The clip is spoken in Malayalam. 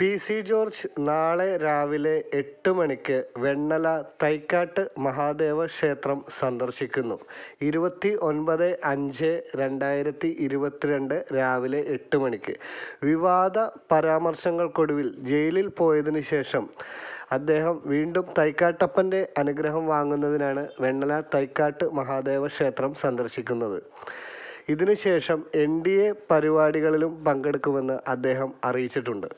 പി സി ജോർജ് നാളെ രാവിലെ എട്ട് മണിക്ക് വെണ്ണല തൈക്കാട്ട് മഹാദേവ ക്ഷേത്രം സന്ദർശിക്കുന്നു ഇരുപത്തി ഒൻപത് അഞ്ച് രണ്ടായിരത്തി ഇരുപത്തിരണ്ട് രാവിലെ എട്ട് മണിക്ക് വിവാദ പരാമർശങ്ങൾക്കൊടുവിൽ ജയിലിൽ പോയതിനു ശേഷം അദ്ദേഹം വീണ്ടും തൈക്കാട്ടപ്പൻ്റെ അനുഗ്രഹം വാങ്ങുന്നതിനാണ് വെണ്ണല തൈക്കാട്ട് മഹാദേവ ക്ഷേത്രം സന്ദർശിക്കുന്നത് ഇതിനുശേഷം എൻ ഡി എ പരിപാടികളിലും പങ്കെടുക്കുമെന്ന് അദ്ദേഹം അറിയിച്ചിട്ടുണ്ട്